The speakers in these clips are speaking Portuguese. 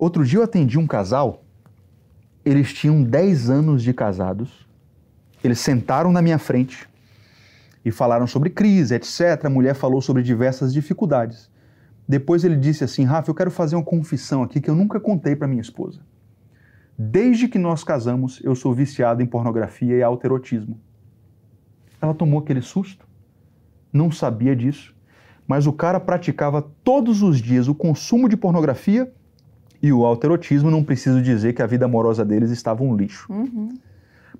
Outro dia eu atendi um casal, eles tinham 10 anos de casados, eles sentaram na minha frente e falaram sobre crise, etc. A mulher falou sobre diversas dificuldades. Depois ele disse assim: Rafa, eu quero fazer uma confissão aqui que eu nunca contei para minha esposa. Desde que nós casamos, eu sou viciado em pornografia e alterotismo. Ela tomou aquele susto, não sabia disso, mas o cara praticava todos os dias o consumo de pornografia e o alterotismo, não preciso dizer que a vida amorosa deles estava um lixo. Uhum.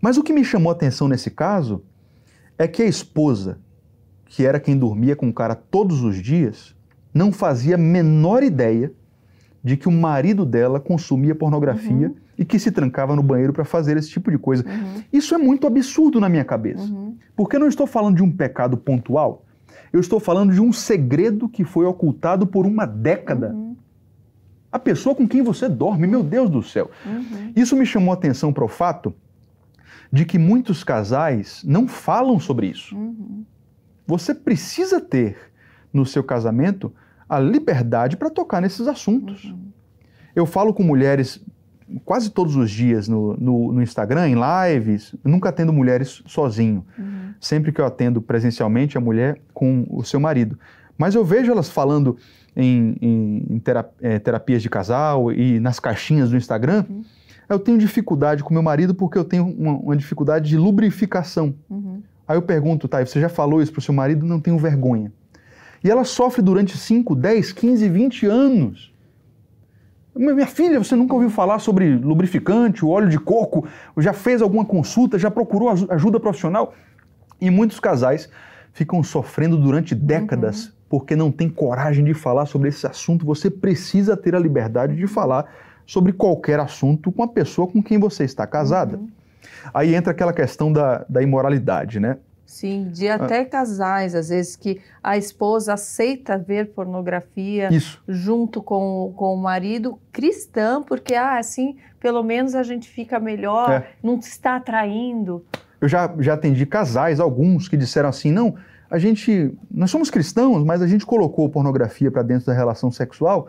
Mas o que me chamou a atenção nesse caso é que a esposa, que era quem dormia com o cara todos os dias, não fazia menor ideia de que o marido dela consumia pornografia uhum. e que se trancava no banheiro para fazer esse tipo de coisa. Uhum. Isso é muito absurdo na minha cabeça. Uhum. Porque eu não estou falando de um pecado pontual, eu estou falando de um segredo que foi ocultado por uma década uhum a pessoa com quem você dorme, meu Deus do céu. Uhum. Isso me chamou a atenção para o fato de que muitos casais não falam sobre isso. Uhum. Você precisa ter no seu casamento a liberdade para tocar nesses assuntos. Uhum. Eu falo com mulheres quase todos os dias no, no, no Instagram, em lives, nunca atendo mulheres sozinho. Uhum. Sempre que eu atendo presencialmente a mulher com o seu marido. Mas eu vejo elas falando em, em, em é, terapias de casal e nas caixinhas do Instagram. Uhum. Eu tenho dificuldade com meu marido porque eu tenho uma, uma dificuldade de lubrificação. Uhum. Aí eu pergunto, tá, você já falou isso para o seu marido? Não tenho vergonha. E ela sofre durante 5, 10, 15, 20 anos. Minha filha, você nunca ouviu falar sobre lubrificante, óleo de coco? Já fez alguma consulta? Já procurou ajuda profissional? E muitos casais ficam sofrendo durante décadas uhum porque não tem coragem de falar sobre esse assunto, você precisa ter a liberdade de falar sobre qualquer assunto com a pessoa com quem você está casada. Uhum. Aí entra aquela questão da, da imoralidade, né? Sim, de ah. até casais, às vezes, que a esposa aceita ver pornografia Isso. junto com, com o marido cristão, porque ah, assim pelo menos a gente fica melhor, é. não está atraindo. Eu já, já atendi casais, alguns, que disseram assim: não, a gente, nós somos cristãos, mas a gente colocou pornografia para dentro da relação sexual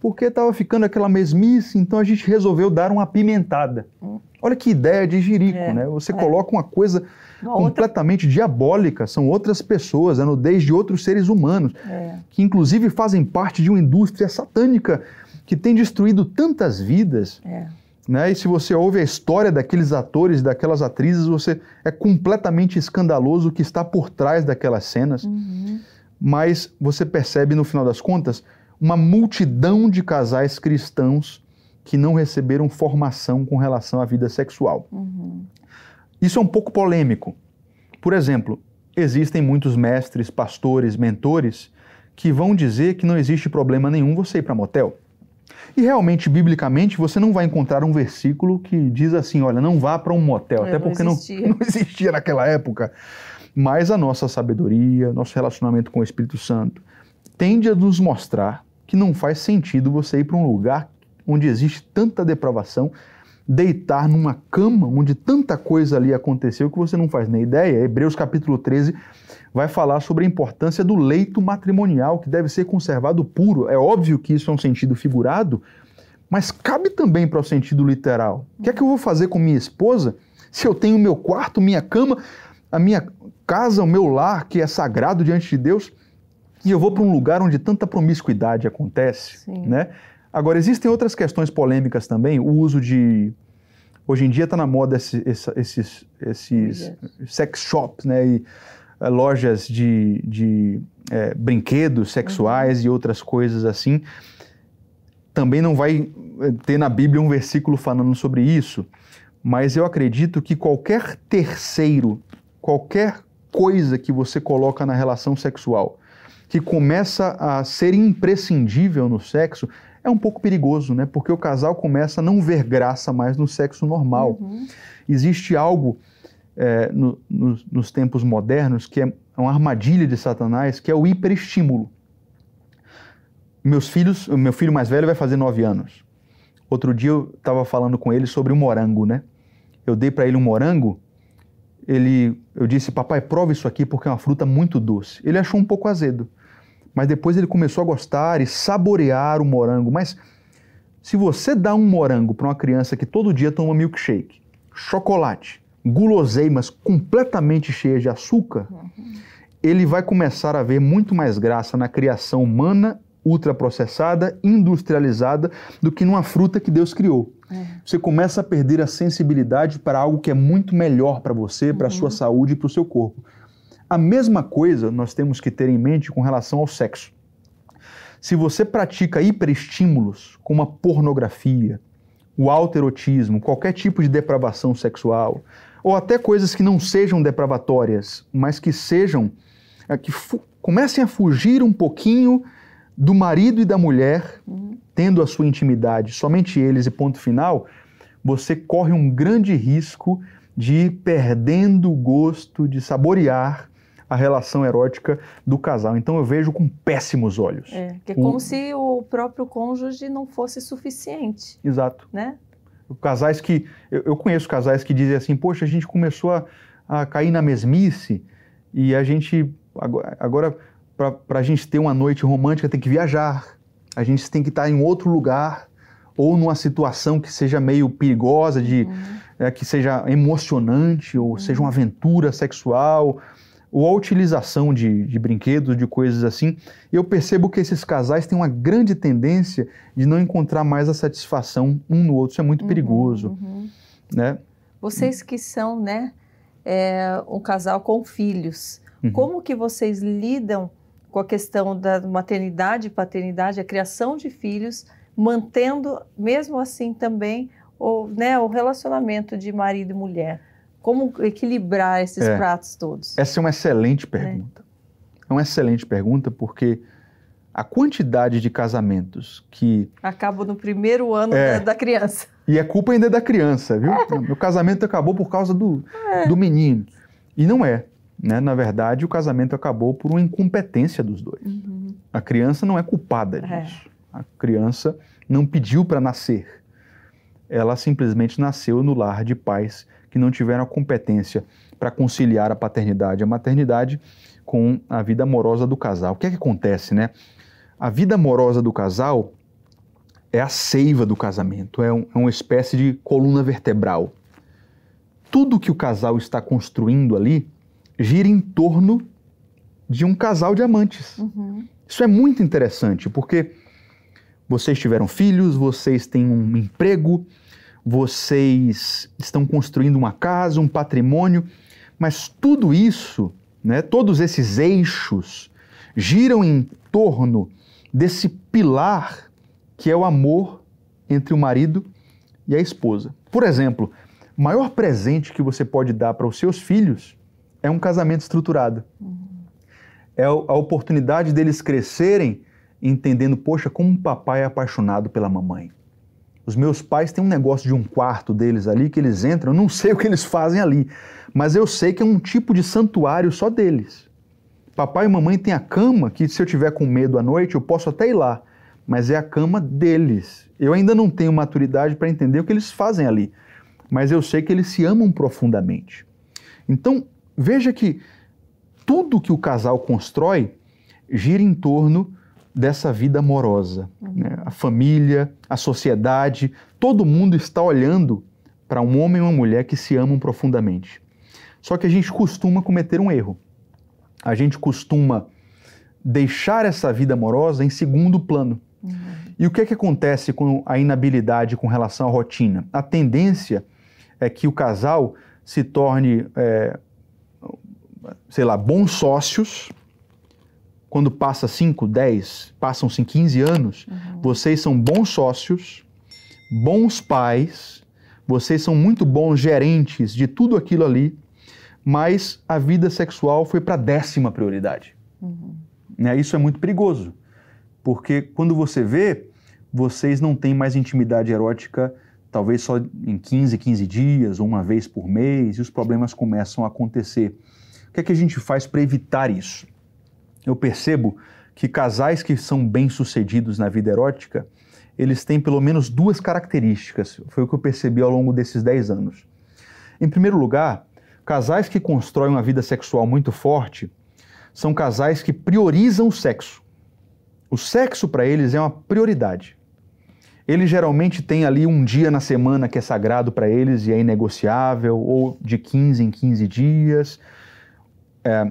porque estava ficando aquela mesmice, então a gente resolveu dar uma apimentada. Olha que ideia de jirico, é, né? Você é. coloca uma coisa uma completamente outra... diabólica, são outras pessoas, a nudez de outros seres humanos, é. que inclusive fazem parte de uma indústria satânica que tem destruído tantas vidas. É. Né? E se você ouve a história daqueles atores, daquelas atrizes, você é completamente escandaloso o que está por trás daquelas cenas. Uhum. Mas você percebe, no final das contas, uma multidão de casais cristãos que não receberam formação com relação à vida sexual. Uhum. Isso é um pouco polêmico. Por exemplo, existem muitos mestres, pastores, mentores que vão dizer que não existe problema nenhum você ir para motel. E realmente, biblicamente, você não vai encontrar um versículo que diz assim: olha, não vá para um motel, é, até porque não existia. Não, não existia naquela época. Mas a nossa sabedoria, nosso relacionamento com o Espírito Santo, tende a nos mostrar que não faz sentido você ir para um lugar onde existe tanta depravação deitar numa cama onde tanta coisa ali aconteceu que você não faz nem ideia. Hebreus capítulo 13 vai falar sobre a importância do leito matrimonial, que deve ser conservado puro. É óbvio que isso é um sentido figurado, mas cabe também para o sentido literal. O que é que eu vou fazer com minha esposa se eu tenho meu quarto, minha cama, a minha casa, o meu lar, que é sagrado diante de Deus, e eu vou para um lugar onde tanta promiscuidade acontece, Sim. né? Agora, existem outras questões polêmicas também, o uso de. Hoje em dia está na moda esse, esse, esses, esses sex shops, né? E eh, lojas de, de é, brinquedos sexuais uhum. e outras coisas assim. Também não vai eh, ter na Bíblia um versículo falando sobre isso, mas eu acredito que qualquer terceiro, qualquer coisa que você coloca na relação sexual, que começa a ser imprescindível no sexo, é um pouco perigoso, né? Porque o casal começa a não ver graça mais no sexo normal. Uhum. Existe algo é, no, nos, nos tempos modernos que é uma armadilha de Satanás, que é o hiperestímulo. Meus filhos, o meu filho mais velho vai fazer nove anos. Outro dia eu estava falando com ele sobre o um morango, né? Eu dei para ele um morango ele, eu disse, papai, prova isso aqui porque é uma fruta muito doce. Ele achou um pouco azedo mas depois ele começou a gostar e saborear o morango. Mas se você dá um morango para uma criança que todo dia toma milkshake, chocolate, guloseimas completamente cheias de açúcar, uhum. ele vai começar a ver muito mais graça na criação humana, ultraprocessada, industrializada, do que numa fruta que Deus criou. É. Você começa a perder a sensibilidade para algo que é muito melhor para você, para a uhum. sua saúde e para o seu corpo. A mesma coisa nós temos que ter em mente com relação ao sexo. Se você pratica hiperestímulos, como a pornografia, o alterotismo, qualquer tipo de depravação sexual, ou até coisas que não sejam depravatórias, mas que sejam é, que comecem a fugir um pouquinho do marido e da mulher, tendo a sua intimidade, somente eles e ponto final, você corre um grande risco de ir perdendo o gosto de saborear a relação erótica do casal. Então eu vejo com péssimos olhos. É, que é como o... se o próprio cônjuge não fosse suficiente. Exato. Né? Casais que. Eu, eu conheço casais que dizem assim, poxa, a gente começou a, a cair na mesmice e a gente. Agora, para a gente ter uma noite romântica, tem que viajar. A gente tem que estar tá em outro lugar ou numa situação que seja meio perigosa, de, uhum. é, que seja emocionante, ou uhum. seja uma uhum. aventura sexual, ou a utilização de, de brinquedos, de coisas assim, eu percebo que esses casais têm uma grande tendência de não encontrar mais a satisfação um no outro. Isso é muito uhum, perigoso. Uhum. Né? Vocês que são né, é, um casal com filhos, uhum. como que vocês lidam com a questão da maternidade e paternidade, a criação de filhos, mantendo, mesmo assim, também o, né, o relacionamento de marido e mulher? Como equilibrar esses é, pratos todos? Essa é uma excelente pergunta. É. é uma excelente pergunta porque a quantidade de casamentos que. Acabam no primeiro ano é, da, criança. E a culpa ainda é da criança, viu? É. Meu casamento acabou por causa do, é. do menino. E não é. Né? Na verdade, o casamento acabou por uma incompetência dos dois. Uhum. A criança não é culpada é. disso. A criança não pediu para nascer. Ela simplesmente nasceu no lar de pais que não tiveram a competência para conciliar a paternidade e a maternidade com a vida amorosa do casal. O que é que acontece, né? A vida amorosa do casal é a seiva do casamento, é, um, é uma espécie de coluna vertebral. Tudo que o casal está construindo ali gira em torno de um casal de amantes. Uhum. Isso é muito interessante, porque vocês tiveram filhos, vocês têm um emprego, vocês estão construindo uma casa, um patrimônio, mas tudo isso, né, todos esses eixos, giram em torno desse pilar que é o amor entre o marido e a esposa. Por exemplo, o maior presente que você pode dar para os seus filhos é um casamento estruturado. É a oportunidade deles crescerem entendendo, poxa, como o papai é apaixonado pela mamãe os meus pais têm um negócio de um quarto deles ali que eles entram, eu não sei o que eles fazem ali, mas eu sei que é um tipo de santuário só deles. Papai e mamãe têm a cama que se eu tiver com medo à noite, eu posso até ir lá, mas é a cama deles. Eu ainda não tenho maturidade para entender o que eles fazem ali, mas eu sei que eles se amam profundamente. Então, veja que tudo que o casal constrói gira em torno dessa vida amorosa. Uhum. Né? A família, a sociedade, todo mundo está olhando para um homem e uma mulher que se amam profundamente. Só que a gente costuma cometer um erro. A gente costuma deixar essa vida amorosa em segundo plano. Uhum. E o que é que acontece com a inabilidade com relação à rotina? A tendência é que o casal se torne, é, sei lá, bons sócios, quando passa 5, 10, passam-se 15 anos, uhum. vocês são bons sócios, bons pais, vocês são muito bons gerentes de tudo aquilo ali, mas a vida sexual foi para décima prioridade. Uhum. Né? Isso é muito perigoso, porque quando você vê, vocês não têm mais intimidade erótica, talvez só em 15, 15 dias ou uma vez por mês, e os problemas começam a acontecer. O que é que a gente faz para evitar isso? Eu percebo que casais que são bem-sucedidos na vida erótica, eles têm pelo menos duas características, foi o que eu percebi ao longo desses 10 anos. Em primeiro lugar, casais que constroem uma vida sexual muito forte são casais que priorizam o sexo. O sexo para eles é uma prioridade. Eles geralmente têm ali um dia na semana que é sagrado para eles e é inegociável, ou de 15 em 15 dias. É,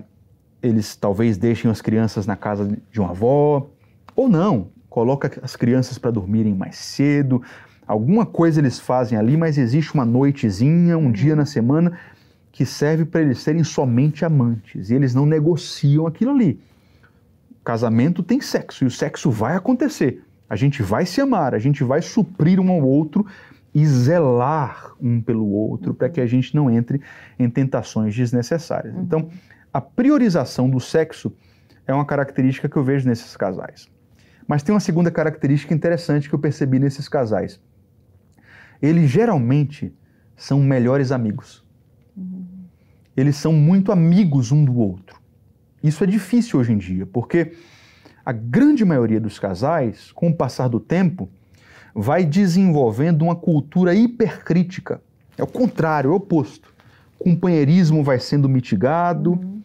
eles talvez deixem as crianças na casa de uma avó, ou não, coloca as crianças para dormirem mais cedo. Alguma coisa eles fazem ali, mas existe uma noitezinha, um dia na semana que serve para eles serem somente amantes. E eles não negociam aquilo ali. casamento tem sexo e o sexo vai acontecer. A gente vai se amar, a gente vai suprir um ao outro e zelar um pelo outro para que a gente não entre em tentações desnecessárias. Uhum. Então, a priorização do sexo é uma característica que eu vejo nesses casais. Mas tem uma segunda característica interessante que eu percebi nesses casais. Eles geralmente são melhores amigos. Eles são muito amigos um do outro. Isso é difícil hoje em dia, porque a grande maioria dos casais, com o passar do tempo, vai desenvolvendo uma cultura hipercrítica. É o contrário, é o oposto. O companheirismo vai sendo mitigado, uhum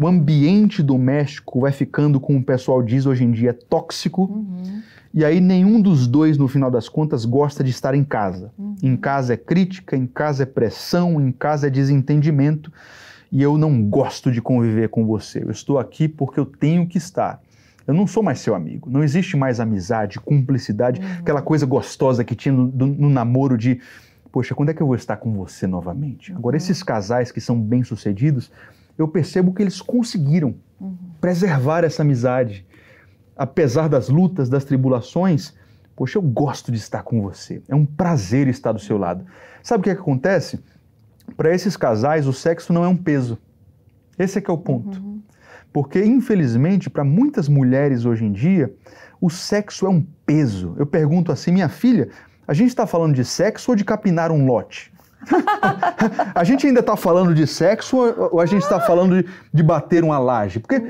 o ambiente doméstico vai ficando, como o pessoal diz hoje em dia, tóxico. Uhum. E aí nenhum dos dois, no final das contas, gosta de estar em casa. Uhum. Em casa é crítica, em casa é pressão, em casa é desentendimento. E eu não gosto de conviver com você. Eu estou aqui porque eu tenho que estar. Eu não sou mais seu amigo. Não existe mais amizade, cumplicidade, uhum. aquela coisa gostosa que tinha no, no namoro de poxa, quando é que eu vou estar com você novamente? Agora, uhum. esses casais que são bem-sucedidos, eu percebo que eles conseguiram uhum. preservar essa amizade. Apesar das lutas, das tribulações, poxa, eu gosto de estar com você. É um prazer estar do seu lado. Sabe o que, é que acontece? Para esses casais, o sexo não é um peso. Esse é que é o ponto. Uhum. Porque, infelizmente, para muitas mulheres hoje em dia, o sexo é um peso. Eu pergunto assim, minha filha, a gente está falando de sexo ou de capinar um lote? a gente ainda está falando de sexo ou a gente está falando de, de, bater uma laje? Porque,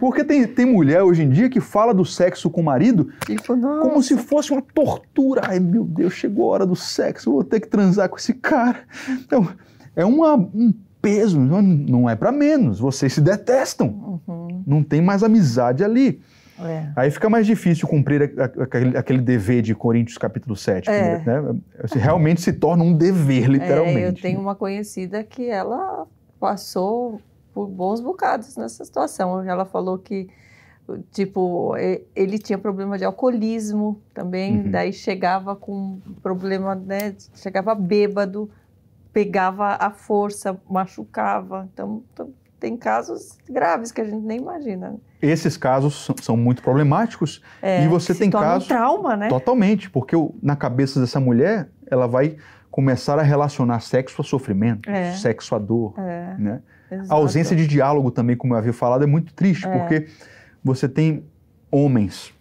porque tem, tem mulher hoje em dia que fala do sexo com o marido tipo, como se fosse uma tortura. Ai meu Deus, chegou a hora do sexo, vou ter que transar com esse cara. Então, é uma, um peso, não é para menos. Vocês se detestam. Uhum. Não tem mais amizade ali. É. Aí fica mais difícil cumprir a, a, aquele, aquele, dever de Coríntios capítulo 7. É. né? né? Assim, realmente se torna um dever, literalmente. É, eu tenho uma conhecida que ela passou por bons bocados nessa situação. Ela falou que, tipo, ele tinha problema de alcoolismo também, uhum. daí chegava com problema, né? Chegava bêbado, pegava a força, machucava. então, então tem casos graves que a gente nem imagina. Esses casos são muito problemáticos é, e você tem casos um trauma, né? Totalmente, porque na cabeça dessa mulher ela vai começar a relacionar sexo a sofrimento, é. sexo a dor, é. né? Exato. A ausência de diálogo também, como eu havia falado, é muito triste, é. porque você tem homens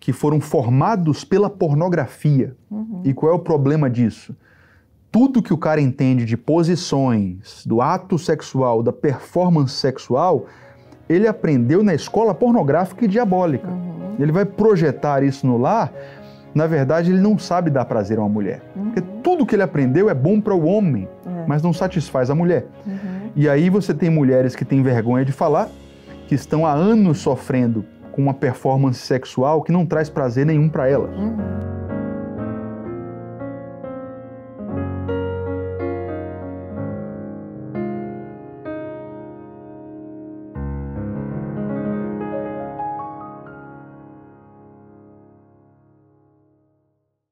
que foram formados pela pornografia. Uhum. E qual é o problema disso? tudo que o cara entende de posições, do ato sexual, da performance sexual, ele aprendeu na escola pornográfica e diabólica. Uhum. Ele vai projetar isso no lar. Na verdade, ele não sabe dar prazer a uma mulher. Uhum. Porque tudo que ele aprendeu é bom para o homem, é. mas não satisfaz a mulher. Uhum. E aí você tem mulheres que têm vergonha de falar, que estão há anos sofrendo com uma performance sexual que não traz prazer nenhum para elas. Uhum.